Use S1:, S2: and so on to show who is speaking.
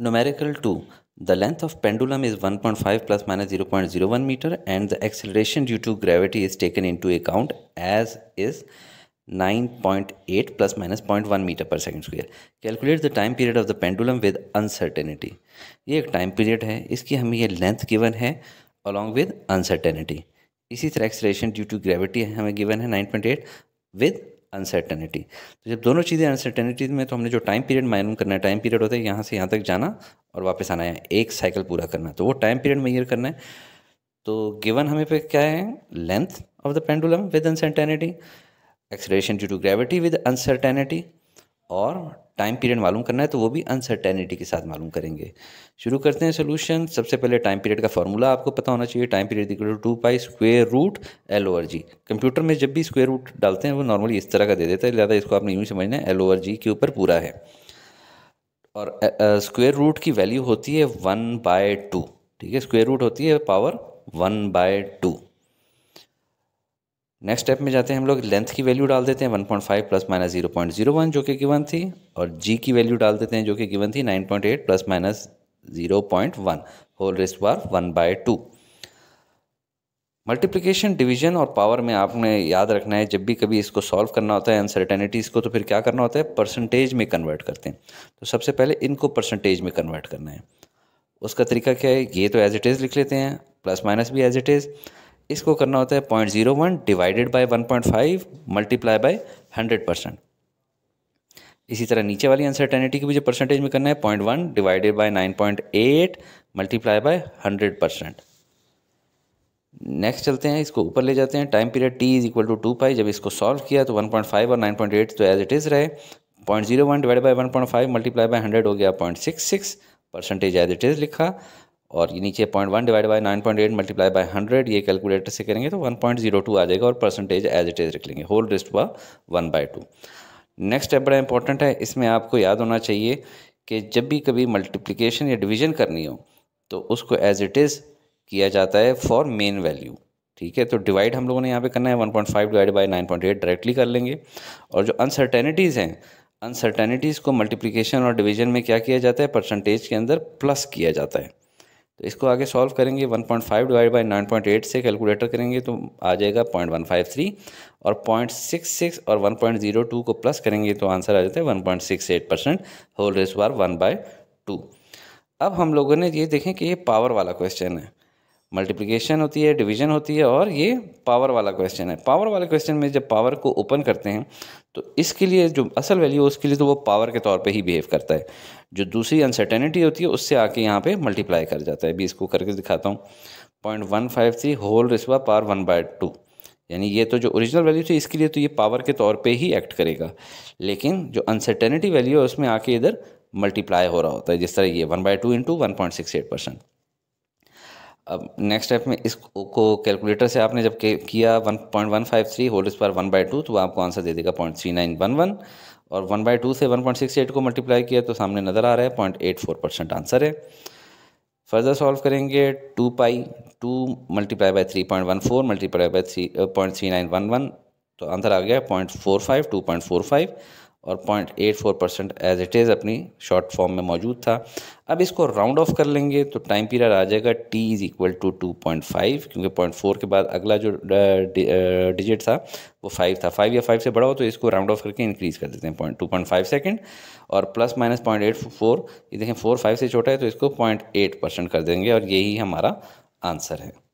S1: Numerical 2. The length of pendulum is 1.5 plus minus 0.01 meter and the acceleration due to gravity is taken into account as is 9.8 plus minus 0.1 meter per second square. Calculate the time period of the pendulum with uncertainty. ये एक time period है इसकी हमें ये length given है along with uncertainty. इसी तरह acceleration due to gravity हमें given है 9.8 with अनसर्टेनिटी तो जब दोनों चीज़ें अनसर्टेनिटी में तो हमने जो टाइम पीरियड मायनूम करना है टाइम पीरियड होता है यहाँ से यहाँ तक जाना और वापस आना है एक साइकिल पूरा करना तो वो टाइम पीरियड मैयर करना है तो गिवन हमें पे क्या है length of the pendulum with uncertainty acceleration due to gravity with uncertainty और टाइम पीरियड मालूम करना है तो वो भी अनसर्टेनिटी के साथ मालूम करेंगे शुरू करते हैं सोल्यूशन सबसे पहले टाइम पीरियड का फार्मूला आपको पता होना चाहिए time period equal to pi square root L over G computer में जब भी स्क्वेयर रूट डालते हैं वो नॉर्मली इस तरह का दे देता है ज़्यादा इसको आपने यूँ समझना है एल ओवर जी के ऊपर पूरा है और स्क्वेयर रूट की वैल्यू होती है वन बाय टू ठीक है स्क्वेयर रूट होती है power one by two next step में जाते हैं हम लोग लेंथ की वैल्यू डाल देते हैं 1.5 प्लस माइनस जीरो जो कि गिवन थी और जी की वैल्यू डाल देते हैं जो कि गिवन थी 9.8 plus minus one whole raise power one by two multiplication division और पावर में आपने याद रखना है जब भी कभी इसको सॉल्व करना होता है अनसर्टेनिटीज़ को तो फिर क्या करना होता है परसेंटेज में कन्वर्ट करते हैं तो सबसे पहले इनको परसेंटेज में कन्वर्ट करना है उसका तरीका क्या है ये तो एज इट इज़ लिख लेते हैं प्लस माइनस भी एज इट इज़ इसको करना होता है point zero one divided by one point five multiply by hundred percent इसी तरह नीचे वाली अनसर्टेनिटी की भी जो परसेंटेज में करना है point one divided by nine point eight multiply by hundred percent next चलते हैं इसको ऊपर ले जाते हैं time period T is equal to two pi जब इसको सॉल्व किया तो वन पॉइंट फाइव और नाइन पॉइंट एट तो एज इट इज़ रहे point zero one divide by one point five multiply by hundred हो गया point six six percentage as it is लिखा और ये नीचे point one divide by nine point eight multiply by hundred ये calculator से करेंगे तो वन पॉइंट जीरो टू आ जाएगा और परसेंटेज एज इट इज रख लेंगे होल डिस्ट हुआ one by two next step बड़ा इंपॉर्टेंट है इसमें आपको याद होना चाहिए कि जब भी कभी मल्टीप्लीकेशन या डिवीजन करनी हो तो उसको एज इट इज़ किया जाता है फॉर मेन वैल्यू ठीक है तो डिवाइड हम लोगों ने यहाँ पे करना है one point five divide by nine point eight directly कर लेंगे और जो अनसर्टेनिटीज़ हैं अनसर्टेनिटीज़ को मल्टीप्लीकेशन और डिवीजन में क्या किया जाता है परसेंटेज के अंदर प्लस किया जाता है तो इसको आगे सॉल्व करेंगे 1.5 point five divide by nine point eight से कैलकुलेटर करेंगे तो आ जाएगा पॉइंट वन फाइव थ्री और पॉइंट सिक्स सिक्स और वन पॉइंट जीरो टू को प्लस करेंगे तो आंसर आ जाता है one point six eight percent whole raise बार वन बाय टू अब हम लोगों ने ये देखें कि ये पावर वाला क्वेश्चन है मल्टीप्लिकेशन होती है डिवीजन होती है और ये पावर वाला क्वेश्चन है पावर वाले क्वेश्चन में जब पावर को ओपन करते हैं तो इसके लिए जो असल वैल्यू है उसके लिए तो वो पावर के तौर पे ही बिहेव करता है जो दूसरी अनसर्टेनिटी होती है उससे आके यहाँ पे मल्टीप्लाई कर जाता है अभी इसको करके दिखाता हूँ point one five three whole रिसवा पावर वन बाय टू यानी ये तो जो ओरिजिनल वैल्यू थी इसके लिए तो ये पावर के तौर पर ही एक्ट करेगा लेकिन जो अनसर्टेनिटी वैल्यू है उसमें आके इधर मल्टीप्लाई हो रहा होता है जिस तरह ये one by two into one point six eight percent अब नेक्स्ट स्टेप में इसको कैलकुलेटर से आपने जब किया one point one five three hold square one by two तो आपको आंसर दे देगा point three nine one one और वन बाई टू से वन पॉइंट सिक्स एट को मल्टीप्लाई किया तो सामने नज़र आ रहा है point eight four percent answer है फर्दर सॉल्व करेंगे to pi two multiply by three point one four multiply by three point three nine one one तो आंसर आ गया point four five two point four five और 0.84 percent as it is अपनी short form में मौजूद था अब इसको राउंड ऑफ कर लेंगे तो टाइम पीरियड आ जाएगा T is equal to two point five क्योंकि पॉइंट फोर के बाद अगला जो डिजिट था वो फाइव था फाइव या फाइव से बड़ा हो तो इसको राउंड ऑफ करके इंक्रीज़ कर देते हैं point two point five second और plus minus point eight four ये देखें फोर फाइव से छोटा है तो इसको पॉइंट एट परसेंट कर देंगे और यही हमारा आंसर है